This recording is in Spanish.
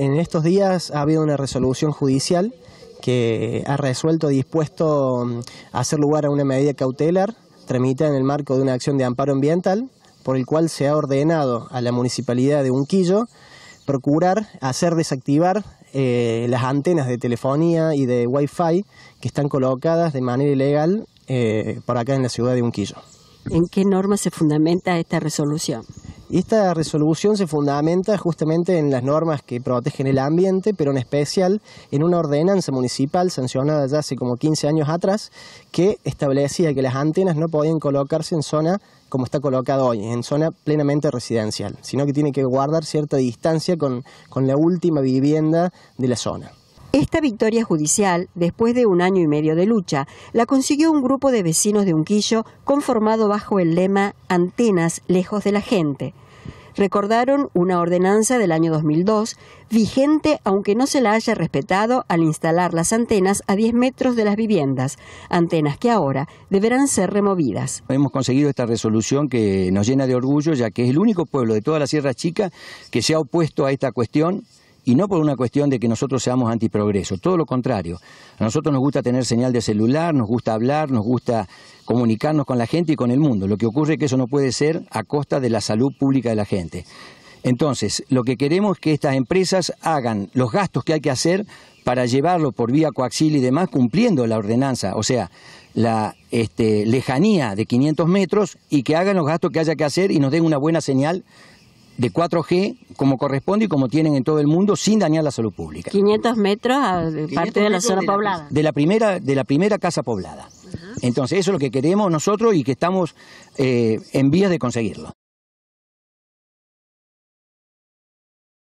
en estos días ha habido una resolución judicial que ha resuelto dispuesto mm, a hacer lugar a una medida cautelar tramitada en el marco de una acción de amparo ambiental, por el cual se ha ordenado a la municipalidad de Unquillo procurar hacer desactivar eh, las antenas de telefonía y de wifi que están colocadas de manera ilegal eh, por acá en la ciudad de Unquillo. ¿En qué norma se fundamenta esta resolución? esta resolución se fundamenta justamente en las normas que protegen el ambiente, pero en especial en una ordenanza municipal sancionada ya hace como 15 años atrás, que establecía que las antenas no podían colocarse en zona como está colocado hoy, en zona plenamente residencial, sino que tiene que guardar cierta distancia con, con la última vivienda de la zona. Esta victoria judicial, después de un año y medio de lucha, la consiguió un grupo de vecinos de Unquillo conformado bajo el lema Antenas lejos de la gente recordaron una ordenanza del año 2002, vigente aunque no se la haya respetado al instalar las antenas a 10 metros de las viviendas, antenas que ahora deberán ser removidas. Hemos conseguido esta resolución que nos llena de orgullo, ya que es el único pueblo de toda la Sierra Chica que se ha opuesto a esta cuestión y no por una cuestión de que nosotros seamos antiprogreso, todo lo contrario. A nosotros nos gusta tener señal de celular, nos gusta hablar, nos gusta comunicarnos con la gente y con el mundo. Lo que ocurre es que eso no puede ser a costa de la salud pública de la gente. Entonces, lo que queremos es que estas empresas hagan los gastos que hay que hacer para llevarlo por vía coaxil y demás, cumpliendo la ordenanza, o sea, la este, lejanía de 500 metros y que hagan los gastos que haya que hacer y nos den una buena señal de 4G como corresponde y como tienen en todo el mundo sin dañar la salud pública. 500 metros a ah, parte de la zona poblada. De la primera de la primera casa poblada. Entonces eso es lo que queremos nosotros y que estamos eh, en vías de conseguirlo.